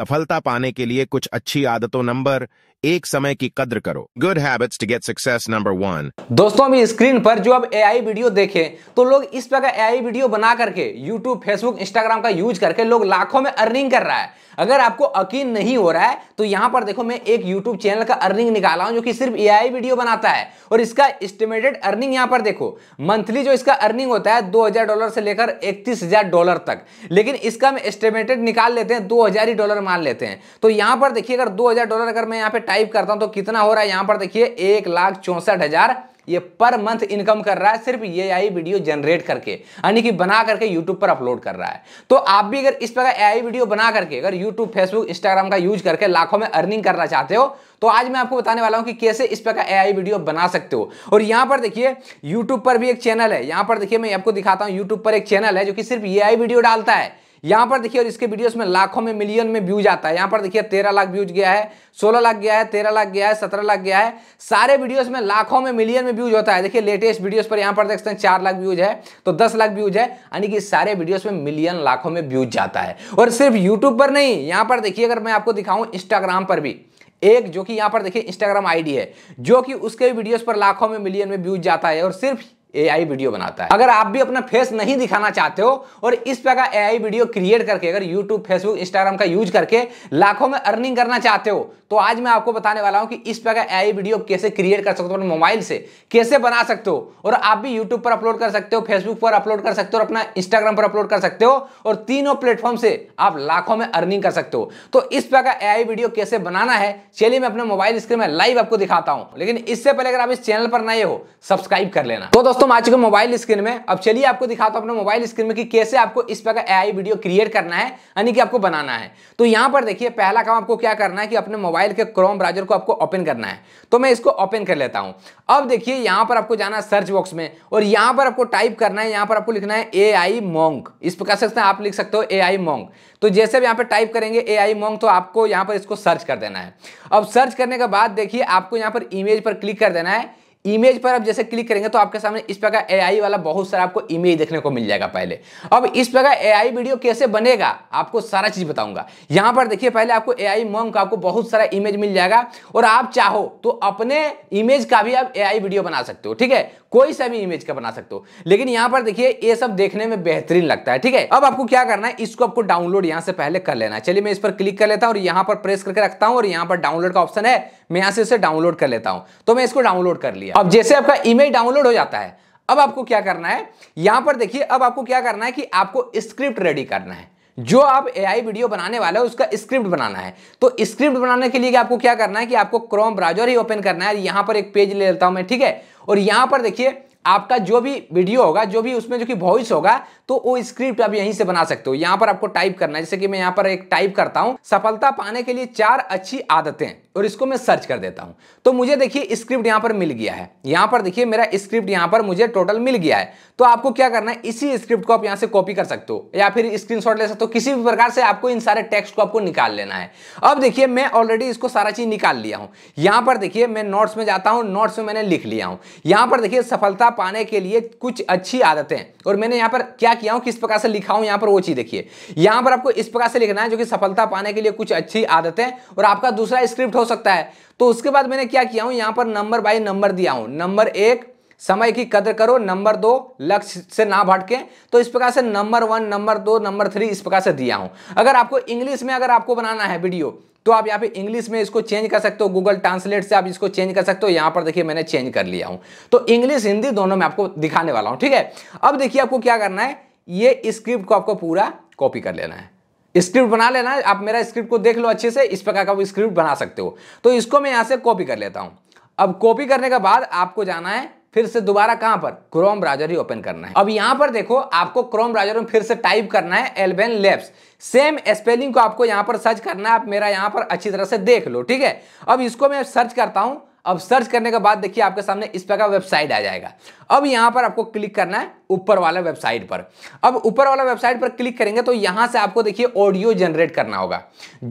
सफलता पाने के लिए कुछ अच्छी आदतों नंबर एक समय की कद्र करो good habits to get success number one दोस्तों अभी स्क्रीन पर जो अब एआई वीडियो देखे तो लोग इस तरह का एआई वीडियो बना करके यूट्यूब फेसबुक इंस्टाग्राम का यूज करके लोग लाखों में अर्निंग कर रहा है अगर आपको यकीन नहीं हो रहा है तो यहां पर देखो मैं एक YouTube चैनल का अर्निंग निकाला हूं जो कि सिर्फ एआई वीडियो बनाता है और इसका एस्टिमेटेड अर्निंग यहां पर देखो मंथली जो इसका अर्निंग होता है 2000 डॉलर से लेकर 31000 डॉलर तक लेकिन इसका मैं एस्टिमेटेड निकाल लेते हैं 2000 ही डॉलर मान लेते हैं तो यहां पर देखिए अगर दो डॉलर अगर मैं यहाँ पे टाइप करता हूं तो कितना हो रहा है यहां पर देखिए एक लाख चौंसठ हजार ये पर मंथ इनकम कर रहा है सिर्फ ये आई वीडियो जनरेट करके यानी कि बना करके यूट्यूब पर अपलोड कर रहा है तो आप भी अगर इस प्रकार ए आई वीडियो बना करके अगर यूट्यूब फेसबुक इंस्टाग्राम का यूज करके लाखों में अर्निंग करना चाहते हो तो आज मैं आपको बताने वाला हूं कि कैसे इस प्रकार ए आई वीडियो बना सकते हो और यहां पर देखिए यूट्यूब पर भी एक चैनल है यहां पर देखिए मैं आपको दिखाता हूं यूट्यूब पर एक चैनल है जो कि सिर्फ ए आई वीडियो डालता है यहां पर देखिए और इसके वीडियोस में लाखों में मिलियन में व्यूज आता है यहां पर देखिए तेरह लाख व्यूज गया है सोलह लाख गया है तेरह लाख गया है सत्रह लाख गया है सारे वीडियोस में लाखों में मिलियन में व्यूज होता है देखिए लेटेस्ट वीडियोस पर यहां पर देखते हैं चार लाख व्यूज है तो दस लाख व्यूज है यानी कि सारे वीडियोस में मिलियन लाखों में व्यूज जाता है और सिर्फ यूट्यूब पर नहीं यहां पर देखिए अगर मैं आपको दिखाऊं इंस्टाग्राम पर भी एक जो कि यहां पर देखिए इंस्टाग्राम आईडी है जो कि उसके वीडियोस पर लाखों में मिलियन में व्यूज जाता है और सिर्फ एआई वीडियो बनाता है अगर आप भी अपना फेस नहीं दिखाना चाहते हो और इस तरह का एआई वीडियो क्रिएट करके अगर यूट्यूब फेसबुक इंस्टाग्राम का यूज करके लाखों में अर्निंग करना चाहते हो तो आज मैं आपको बताने वाला हूं कि इस तरह का एआई वीडियो कैसे क्रिएट कर सकते हो अपने मोबाइल से कैसे बना सकते हो और आप भी यूट्यूब पर अपलोड कर सकते हो फेसबुक पर अपलोड कर सकते हो और अपना इंस्टाग्राम पर अपलोड कर सकते हो और तीनों प्लेटफॉर्म से आप लाखों में अर्निंग कर सकते हो तो इस तरह का ए वीडियो कैसे बनाना है चलिए मैं अपने मोबाइल स्क्रीन में लाइव आपको दिखाता हूं लेकिन इससे पहले अगर आप इस चैनल पर नए हो सब्सक्राइब कर लेना तो दोस्तों आ चुके मोबाइल स्क्रीन में अब चलिए आपको दिखाता हूं अपने मोबाइल स्क्रीन में कि कैसे आपको इस प्रकार एआई वीडियो क्रिएट करना है यानी कि आपको बनाना है तो यहां पर देखिए पहला काम आपको क्या करना है कि अपने मोबाइल के क्रोम ब्राउजर को आपको ओपन करना है तो मैं इसको ओपन कर लेता हूं अब देखिए यहां पर आपको जाना है सर्च बॉक्स में और यहां पर आपको टाइप करना है यहां पर आपको लिखना है ए आई मोंग इस प्रकार से आप लिख सकते हो ए आई मोंग तो जैसे भी यहां पर टाइप करेंगे ए आई मोंग तो आपको यहां पर इसको सर्च कर देना है अब सर्च करने के बाद देखिए आपको यहां पर इमेज पर क्लिक कर देना है इमेज पर आप जैसे क्लिक करेंगे तो आपके सामने इस प्रकार एआई वाला बहुत सारा आपको इमेज देखने को मिल जाएगा पहले अब इस प्रकार एआई वीडियो कैसे बनेगा आपको सारा चीज बताऊंगा यहां पर देखिए पहले आपको एआई आई का आपको बहुत सारा इमेज मिल जाएगा और आप चाहो तो अपने इमेज का भी आप एआई वीडियो बना सकते हो ठीक है कोई सा भी इमेज का बना सकते हो लेकिन यहां पर देखिए ये सब देखने में बेहतरीन लगता है ठीक है अब आपको क्या करना है इसको आपको डाउनलोड यहां से पहले कर लेना है चलिए मैं इस पर क्लिक कर लेता हूं और यहां पर प्रेस करके रखता हूं और यहां पर डाउनलोड का ऑप्शन है मैं यहां से इसे डाउनलोड कर लेता हूं तो मैं इसको डाउनलोड कर लिया अब जैसे आपका इमेज डाउनलोड हो जाता है अब आपको क्या करना है यहां पर देखिए अब आपको क्या करना है कि आपको स्क्रिप्ट रेडी करना है जो आप एआई वीडियो बनाने वाले हो उसका स्क्रिप्ट बनाना है तो स्क्रिप्ट बनाने के लिए आपको क्या करना है कि आपको क्रोम ब्राउजर ही ओपन करना है यहां पर एक पेज ले लेता हूं मैं ठीक है और यहां पर देखिए आपका जो भी वीडियो होगा जो भी उसमें जो कि वॉइस होगा तो वो स्क्रिप्ट आप यहीं से बना सकते हो यहाँ पर आपको टाइप करना है जैसे कि मैं यहाँ पर एक टाइप करता हूँ सफलता पाने के लिए चार अच्छी आदतें और इसको मैं सर्च कर देता हूँ तो मुझे देखिए स्क्रिप्ट यहाँ पर मिल गया है यहाँ पर देखिए मेरा स्क्रिप्ट यहाँ पर मुझे टोटल मिल गया है तो आपको क्या करना है इसी स्क्रिप्ट को आप यहाँ से कॉपी कर सकते हो या फिर स्क्रीन ले सकते हो किसी भी प्रकार से आपको इन सारे टेक्स्ट को आपको निकाल लेना है अब देखिए मैं ऑलरेडी इसको सारा चीज निकाल लिया हूँ यहाँ पर देखिए मैं नोट्स में जाता हूँ नोट्स में मैंने लिख लिया हूँ यहाँ पर देखिए सफलता पाने के लिए कुछ अच्छी आदतें और मैंने यहां पर क्या किया हूं किस प्रकार से लिखा हूं यहां पर वो चीज़ देखिए यहां पर आपको इस प्रकार से लिखना है जो कि सफलता पाने के लिए कुछ अच्छी आदतें और आपका दूसरा स्क्रिप्ट हो सकता है तो उसके बाद मैंने क्या किया हूं यहां पर नंबर बाई नंबर दिया हूं नंबर एक समय की कदर करो नंबर दो लक्ष्य से ना भटके तो इस प्रकार से नंबर वन नंबर दो नंबर थ्री इस प्रकार से दिया हूं अगर आपको इंग्लिश में अगर आपको बनाना है वीडियो तो आप यहाँ पे इंग्लिश में इसको चेंज कर सकते हो गूगल ट्रांसलेट से आप इसको चेंज कर सकते हो यहाँ पर देखिए मैंने चेंज कर लिया हूँ तो इंग्लिश हिंदी दोनों में आपको दिखाने वाला हूँ ठीक है अब देखिए आपको क्या करना है ये स्क्रिप्ट को आपको पूरा कॉपी कर लेना है स्क्रिप्ट बना लेना है आप मेरा स्क्रिप्ट को देख लो अच्छे से इस प्रकार का आप स्क्रिप्ट बना सकते हो तो इसको मैं यहाँ से कॉपी कर लेता हूँ अब कॉपी करने के बाद आपको जाना है फिर से दोबारा कहां पर क्रोम ब्राउजर ही ओपन करना है अब यहां पर देखो आपको क्रोम ब्राउजर में फिर से टाइप करना है एलबेन लेब्स सेम स्पेलिंग को आपको यहां पर सर्च करना है आप मेरा यहां पर अच्छी तरह से देख लो ठीक है अब इसको मैं सर्च करता हूं अब सर्च करने के बाद देखिए आपके सामने इस प्रकार वेबसाइट आ जाएगा अब यहां पर आपको क्लिक करना है ऊपर वाला वेबसाइट पर अब ऊपर वाला वेबसाइट पर क्लिक करेंगे तो यहां से आपको देखिए ऑडियो जनरेट करना होगा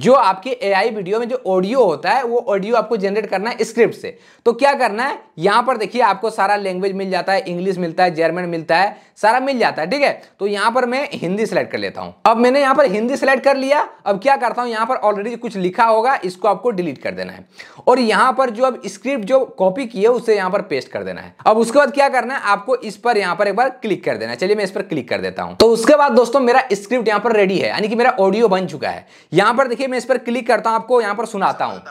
जो आपके एआई वीडियो में जो ऑडियो होता है वो ऑडियो आपको जनरेट करना है स्क्रिप्ट से तो क्या करना है यहां पर देखिए आपको सारा लैंग्वेज मिल जाता है इंग्लिश मिलता है जर्मन मिलता है सारा मिल जाता है ठीक है तो यहां पर मैं हिंदी सेलेक्ट कर लेता हूं अब मैंने यहां पर हिंदी सेलेक्ट कर लिया अब क्या करता हूं यहां पर ऑलरेडी कुछ लिखा होगा इसको आपको डिलीट कर देना है और यहां पर जो अब स्क्रिप्ट जो कॉपी की है उसे यहां पर पेस्ट कर देना है अब उसके बाद क्या करना करना है आपको इस पर यहाँ पर एक बार क्लिक कर देना चलिए मैं इस पर क्लिक कर देता हूँ तो उसके बाद दोस्तों मेरा स्क्रिप्ट यहाँ पर रेडी है यानी कि मेरा ऑडियो बन चुका है यहाँ पर देखिए मैं इस पर क्लिक करता हूँ आपको यहाँ पर सुनाता हूँ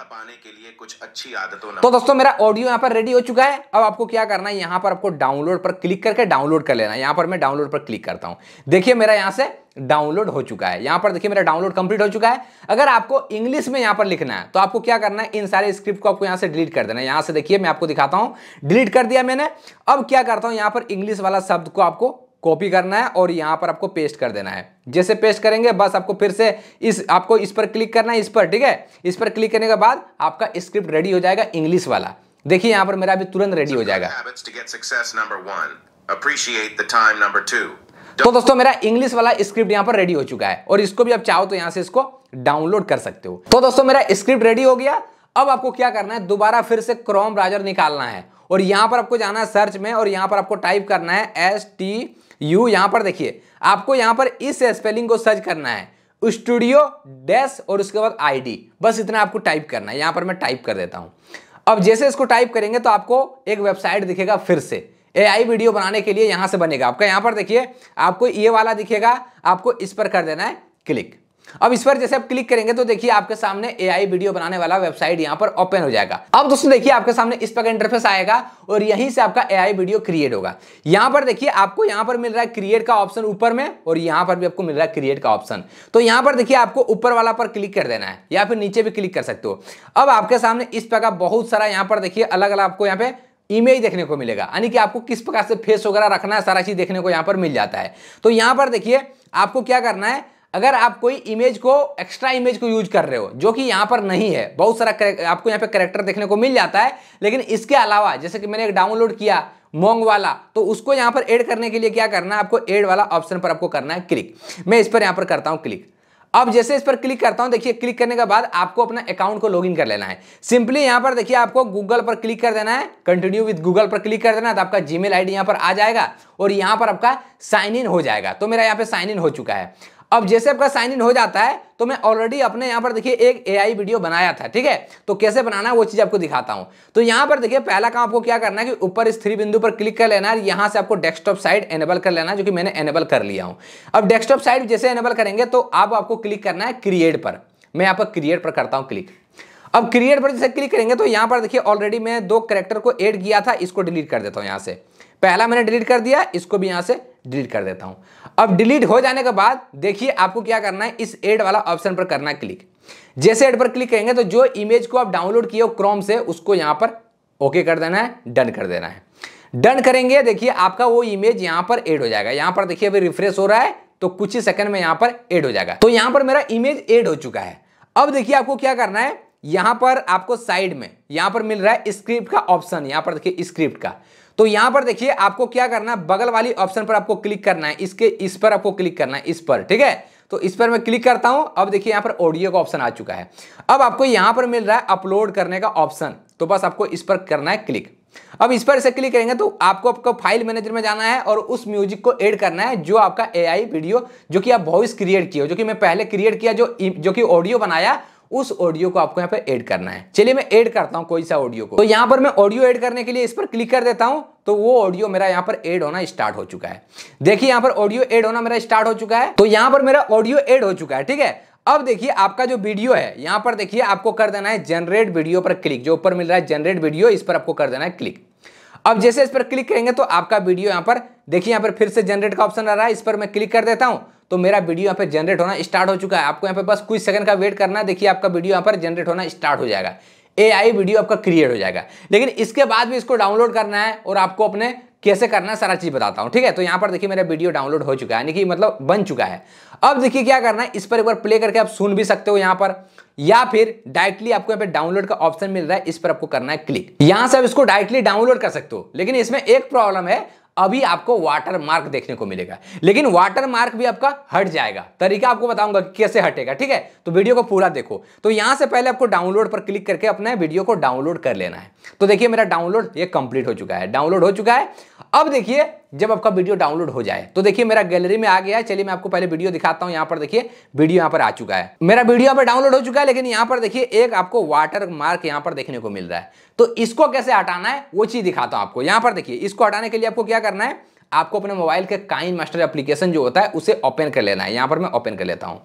कुछ अच्छी आदतों तो दोस्तों मेरा ऑडियो यहाँ पर रेडी हो चुका है अब आपको क्या करना है यहाँ पर आपको डाउनलोड पर क्लिक करके डाउनलोड कर लेना यहाँ पर मैं डाउनलोड पर क्लिक करता हूँ देखिए मेरा यहाँ से डाउनलोड हो चुका है यहां पर देखिए मेरा डाउनलोड कंप्लीट हो चुका है अगर आपको इंग्लिश में यहां पर लिखना है तो आपको क्या करना है इन सारे स्क्रिप्ट को आपको यहां से डिलीट कर देना है यहां से देखिए मैं आपको दिखाता हूं डिलीट कर दिया मैंने अब क्या करता हूं यहां पर इंग्लिश वाला शब्द को आपको कॉपी करना है और यहां पर आपको पेस्ट कर देना है जैसे पेस्ट करेंगे बस आपको फिर से इस आपको इस पर क्लिक करना है इस पर ठीक है इस पर क्लिक करने के बाद आपका स्क्रिप्ट रेडी हो जाएगा इंग्लिश वाला देखिए यहां पर मेरा अभी तुरंत रेडी हो जाएगा appreciate the time number two. तो दोस्तों मेरा इंग्लिश वाला स्क्रिप्ट यहां पर रेडी हो चुका है और इसको भी आप चाहो तो यहां से इसको डाउनलोड कर सकते हो तो दोस्तों मेरा स्क्रिप्ट रेडी हो गया अब आपको क्या करना है दोबारा फिर से क्रोम ब्राउजर निकालना है और यहां पर आपको जाना है सर्च में और यहां पर आपको टाइप करना है एस टी यू यहां पर देखिए आपको यहां पर इस स्पेलिंग को सर्च करना है स्टूडियो डैश और उसके बाद आईडी बस इतना आपको टाइप करना है यहां पर मैं टाइप कर देता हूं अब जैसे इसको टाइप करेंगे तो आपको एक वेबसाइट दिखेगा फिर से एआई वीडियो बनाने के लिए यहां से बनेगा आपका यहां पर देखिए आपको ये वाला दिखेगा आपको इस पर कर देना है क्लिक अब इस पर जैसे आप क्लिक करेंगे तो देखिए आपके सामने एआई वीडियो बनाने वाला वेबसाइट यहां पर ओपन हो जाएगा अब दोस्तों देखिए आपके सामने इस पर इंटरफेस आएगा और यहीं से आपका एआई वीडियो क्रिएट होगा यहाँ पर देखिए आपको यहाँ पर मिल रहा है क्रिएट का ऑप्शन ऊपर में और यहां पर भी आपको मिल रहा है क्रिएट का ऑप्शन तो यहां पर देखिए आपको ऊपर वाला पर क्लिक कर देना है या फिर नीचे भी क्लिक कर सकते हो अब आपके सामने इस पर बहुत सारा यहाँ पर देखिए अलग अलग आपको यहाँ पर इमेज देखने को मिलेगा यानी कि आपको किस प्रकार से फेस वगैरह रखना है सारा चीज़ देखने को यहां पर मिल जाता है तो यहां पर देखिए आपको क्या करना है अगर आप कोई इमेज को एक्स्ट्रा इमेज को यूज कर रहे हो जो कि यहाँ पर नहीं है बहुत सारा आपको यहाँ पे करेक्टर देखने को मिल जाता है लेकिन इसके अलावा जैसे कि मैंने एक डाउनलोड किया मोंग वाला तो उसको यहाँ पर ऐड करने के लिए क्या करना है आपको ऐड वाला ऑप्शन पर आपको करना है क्लिक मैं इस पर यहाँ पर करता हूँ क्लिक अब जैसे इस पर क्लिक करता हूं देखिए क्लिक करने के बाद आपको अपना अकाउंट को लॉगिन कर लेना है सिंपली यहां पर देखिए आपको गूगल पर क्लिक कर देना है कंटिन्यू विद गूगल पर क्लिक कर देना है तो आपका जीमेल आईडी यहां पर आ जाएगा और यहां पर आपका साइन इन हो जाएगा तो मेरा यहां पे साइन इन हो चुका है अब जैसे आपका साइन इन हो जाता है तो मैं ऑलरेडी अपने यहां पर देखिए एक एआई वीडियो बनाया था ठीक है तो कैसे बनाना है वो चीज़ आपको दिखाता हूं तो यहां पर देखिए पहला काम आपको क्या करना है कि ऊपर इस थ्री बिंदु पर क्लिक कर लेना है यहां से आपको डेस्कटॉप साइड एनेबल कर लेना है जो कि मैंने एनेबल कर लिया हूं अब डेस्कटॉप साइड जैसे एनेबल करेंगे तो आप आपको क्लिक करना है क्रिएट पर मैं यहां पर क्रिएट पर करता हूं क्लिक अब क्रिएट पर जैसे क्लिक करेंगे तो यहां पर देखिए ऑलरेडी मैं दो करेक्टर को एड किया था इसको डिलीट कर देता हूं यहां से पहला मैंने डिलीट कर दिया इसको भी यहां से डिलीट कर देता हूं अब डिलीट हो जाने के बाद देखिए आपको क्या करना है इस एड वाला ऑप्शन पर करना क्लिक जैसे एड पर क्लिक करेंगे तो जो इमेज को आप डाउनलोड किए हो क्रोम से उसको यहां पर ओके कर देना है डन कर देना है डन करेंगे देखिए आपका वो इमेज यहां पर एड हो जाएगा यहां पर देखिए अभी रिफ्रेश हो रहा है तो कुछ ही सेकंड में यहां पर एड हो जाएगा तो यहां पर मेरा इमेज एड हो चुका है अब देखिए आपको क्या करना है यहां पर आपको साइड में यहां पर मिल रहा है स्क्रिप्ट का ऑप्शन यहां पर देखिए स्क्रिप्ट का तो यहां पर देखिए आपको क्या करना है बगल वाली ऑप्शन पर आपको क्लिक करना है इसके इस पर आपको क्लिक करना है इस पर ठीक है तो इस पर मैं क्लिक करता हूं अब देखिए यहां पर ऑडियो का ऑप्शन आ चुका है अब आपको यहां पर मिल रहा है अपलोड करने का ऑप्शन तो बस आपको इस पर करना है क्लिक अब इस पर इसे क्लिक करेंगे तो आपको आपका फाइल मैनेजर में जाना है और उस म्यूजिक को ऐड करना है जो आपका एआई वीडियो जो कि आप वॉइस क्रिएट किया जो कि मैं पहले क्रिएट किया जो जो कि ऑडियो बनाया उस ऑडियो को आपको यहाँ पे ऐड करना है चलिए मैं ऐड करता हूँ कोई सा ऑडियो को तो यहाँ पर मैं ऑडियो ऐड करने के लिए इस पर क्लिक कर देता हूँ तो वो ऑडियो मेरा यहाँ पर ऐड होना स्टार्ट हो चुका है देखिए यहाँ पर ऑडियो ऐड होना मेरा स्टार्ट हो चुका है तो यहाँ पर मेरा ऑडियो ऐड हो चुका है ठीक है अब देखिए आपका जो वीडियो है यहाँ पर देखिए आपको कर देना है जनरेट वीडियो पर क्लिक जो ऊपर मिल रहा है जनरेट वीडियो इस पर आपको कर देना है क्लिक अब जैसे इस पर क्लिक करेंगे तो आपका वीडियो यहाँ पर देखिए यहाँ पर फिर से जनरेट का ऑप्शन आ रहा है इस पर मैं क्लिक कर देता हूँ तो मेरा वीडियो यहाँ पर जनरेट होना स्टार्ट हो चुका है आपको यहाँ पे बस कुछ सेकंड का वेट करना है देखिए आपका वीडियो यहाँ पर जनरेट होना स्टार्ट हो जाएगा एआई वीडियो आपका क्रिएट हो जाएगा लेकिन इसके बाद भी इसको डाउनलोड करना है और आपको अपने कैसे करना है सारा चीज़ बताता हूँ ठीक है तो यहाँ पर देखिए मेरा वीडियो डाउनलोड हो चुका है यानी कि मतलब बन चुका है अब देखिए क्या करना है इस पर एक बार प्ले करके आप सुन भी सकते हो यहाँ पर या फिर डायरेक्टली आपको यहाँ पे डाउनलोड का ऑप्शन मिल रहा है इस पर आपको करना है क्लिक यहाँ से आप इसको डायरेक्टली डाउनलोड कर सकते हो लेकिन इसमें एक प्रॉब्लम है अभी आपको वाटर मार्क देखने को मिलेगा लेकिन वाटर मार्क भी आपका हट जाएगा तरीका आपको बताऊंगा कि कैसे हटेगा ठीक है तो वीडियो को पूरा देखो तो यहां से पहले आपको डाउनलोड पर क्लिक करके अपने वीडियो को डाउनलोड कर लेना है तो देखिए मेरा डाउनलोड ये कंप्लीट हो चुका है डाउनलोड हो चुका है अब देखिए जब आपका वीडियो डाउनलोड हो जाए तो देखिए मेरा गैलरी में आ गया है चलिए मैं आपको पहले वीडियो दिखाता हूं यहां पर देखिए वीडियो यहां पर आ चुका है मेरा वीडियो यहां पर डाउनलोड हो चुका है लेकिन यहां पर देखिए एक आपको वाटर मार्क यहां पर देखने को मिल रहा है तो इसको कैसे हटाना है वो चीज़ दिखाता हूं आपको यहां पर देखिए इसको हटाने के लिए आपको क्या करना है आपको अपने मोबाइल के काइन मास्टर एप्लीकेशन जो होता है उसे ओपन कर लेना है यहां पर मैं ओपन कर लेता हूं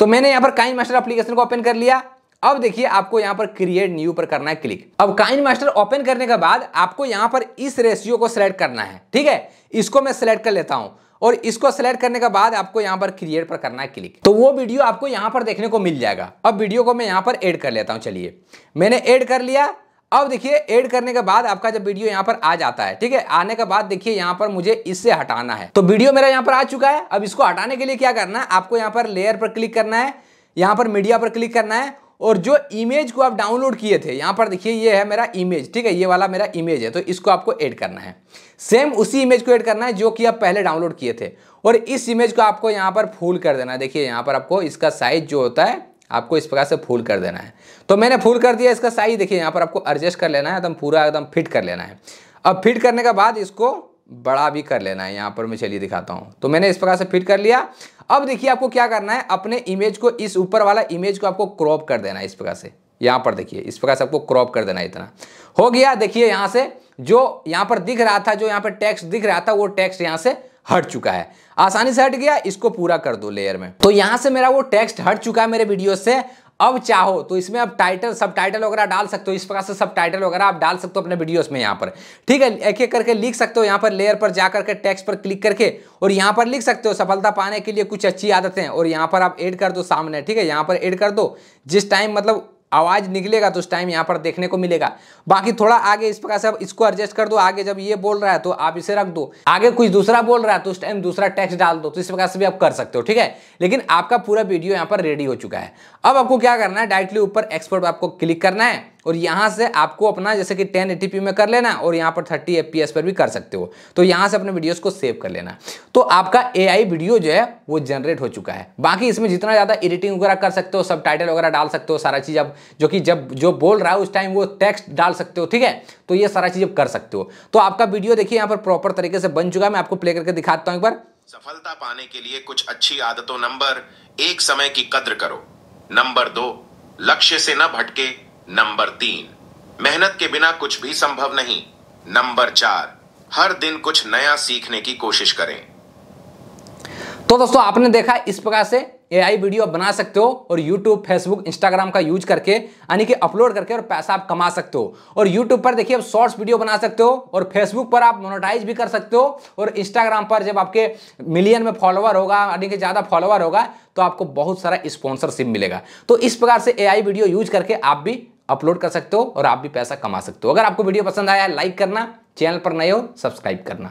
तो मैंने यहां पर काइन मास्टर एप्लीकेशन को ओपन कर लिया अब देखिए आपको यहां पर क्रिएट न्यू पर करना है क्लिक अब काइन मास्टर ओपन करने के बाद आपको यहां पर इस रेशियो को सिलेक्ट करना है ठीक है इसको मैं सिलेक्ट कर लेता हूं और इसको सिलेक्ट करने के बाद आपको यहां पर क्रिएट पर करना है क्लिक तो वो वीडियो आपको यहां पर देखने को मिल जाएगा अब वीडियो को मैं यहां पर एड कर लेता हूं चलिए मैंने एड कर लिया अब देखिए ऐड करने के बाद आपका जब वीडियो यहां पर आ जाता है ठीक है आने के बाद देखिए यहां पर मुझे इससे हटाना है तो वीडियो मेरा यहां पर आ चुका है अब इसको हटाने के लिए क्या करना है आपको यहां पर लेयर पर क्लिक करना है यहां पर मीडिया पर क्लिक करना है और जो इमेज को आप डाउनलोड किए थे यहाँ पर देखिए ये है मेरा इमेज ठीक है ये वाला मेरा इमेज है तो इसको आपको ऐड करना है सेम उसी इमेज को ऐड करना है जो कि आप पहले डाउनलोड किए थे और इस इमेज को आपको यहाँ पर फूल कर देना है देखिए यहाँ पर आपको इसका साइज जो होता है आपको इस प्रकार से फूल कर देना है तो मैंने फूल कर दिया इसका साइज देखिए यहाँ पर आपको एडजस्ट कर लेना है एकदम तो पूरा एकदम फिट कर लेना है अब फिट करने के बाद इसको बड़ा भी कर लेना है यहाँ पर मैं चलिए दिखाता हूँ तो मैंने इस प्रकार से फिट कर लिया अब देखिए आपको क्या करना है अपने इमेज को इस ऊपर वाला इमेज को आपको क्रॉप कर देना है इस प्रकार से यहाँ पर देखिए इस प्रकार से आपको क्रॉप कर देना है इतना हो गया देखिए यहाँ से जो यहाँ पर दिख रहा था जो यहाँ पर टैक्स दिख रहा था वो टैक्स यहाँ से हट चुका है आसानी से हट गया इसको पूरा कर दो लेयर में तो यहाँ से मेरा वो टेक्स्ट हट चुका है मेरे वीडियो से अब चाहो तो इसमें आप टाइटल सब टाइटल वगैरह डाल सकते हो इस प्रकार से सब टाइटल वगैरह आप डाल सकते हो अपने वीडियोस में यहाँ पर ठीक है एक एक करके लिख सकते हो यहाँ पर लेयर पर जा करके टेक्स्ट पर क्लिक करके और यहाँ पर लिख सकते हो सफलता पाने के लिए कुछ अच्छी आदतें और यहाँ पर आप एड कर दो सामने ठीक है यहाँ पर एड कर दो जिस टाइम मतलब आवाज़ निकलेगा तो उस टाइम यहाँ पर देखने को मिलेगा बाकी थोड़ा आगे इस प्रकार से अब इसको एडजस्ट कर दो आगे जब ये बोल रहा है तो आप इसे रख दो आगे कुछ दूसरा बोल रहा है तो उस टाइम दूसरा टेक्स्ट डाल दो तो इस प्रकार से भी आप कर सकते हो ठीक है लेकिन आपका पूरा वीडियो यहाँ पर रेडी हो चुका है अब आपको क्या करना है डायरेक्टली ऊपर एक्सपर्ट आपको क्लिक करना है और यहाँ से आपको अपना जैसे कि टेन में कर लेना और यहाँ पर थर्टी एफ पर भी कर सकते हो तो यहाँ से अपने वीडियोज़ को सेव कर लेना तो आपका ए वीडियो जो है वो जनरेट हो चुका है बाकी इसमें जितना ज़्यादा एडिटिंग वगैरह कर सकते हो सब टाइटल वगैरह डाल सकते हो सारा चीज़ आप जो कि जब जो बोल रहा है उस टाइम वो टेक्स्ट डाल सकते हो ठीक है तो ये सारा चीज़ आप कर सकते हो तो आपका वीडियो देखिए यहाँ पर प्रॉपर तरीके से बन चुका है मैं आपको प्ले करके दिखाता हूँ एक बार सफलता पाने के लिए कुछ अच्छी आदतों नंबर एक समय की कद्र करो नंबर दो लक्ष्य से न भटके नंबर तीन मेहनत के बिना कुछ भी संभव नहीं नंबर चार हर दिन कुछ नया सीखने की कोशिश करें तो दोस्तों आपने देखा इस प्रकार से एआई वीडियो बना सकते हो और यूट्यूब फेसबुक इंस्टाग्राम का यूज करके यानी कि अपलोड करके और पैसा आप कमा सकते हो और यूट्यूब पर देखिए आप शॉर्ट्स वीडियो बना सकते हो और फेसबुक पर आप मोनोटाइज भी कर सकते हो और इंस्टाग्राम पर जब आपके मिलियन में फॉलोअर होगा यानी कि ज़्यादा फॉलोअर होगा तो आपको बहुत सारा स्पॉन्सरशिप मिलेगा तो इस प्रकार से ए वीडियो यूज करके आप भी अपलोड कर सकते हो और आप भी पैसा कमा सकते हो अगर आपको वीडियो पसंद आया लाइक करना चैनल पर नए हो सब्सक्राइब करना